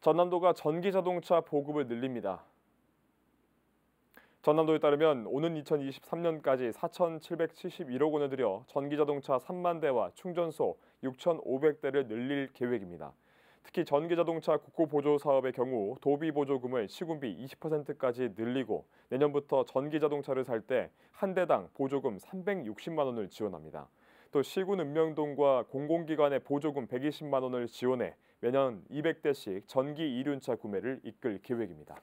전남도가 전기 자동차 보급을 늘립니다. 전남도에 따르면 오는 2023년까지 4,771억 원을 들여 전기자동차 3만 대와 충전소 6,500대를 늘릴 계획입니다. 특히 전기자동차 국고 보조 사업의 경우 도비 보조금을 시군비 20%까지 늘리고 내년부터 전기자동차를 살 때 한 대당 보조금 360만 원을 지원합니다. 또 시군 읍명동과 공공기관의 보조금 120만 원을 지원해 매년 200대씩 전기 이륜차 구매를 이끌 계획입니다.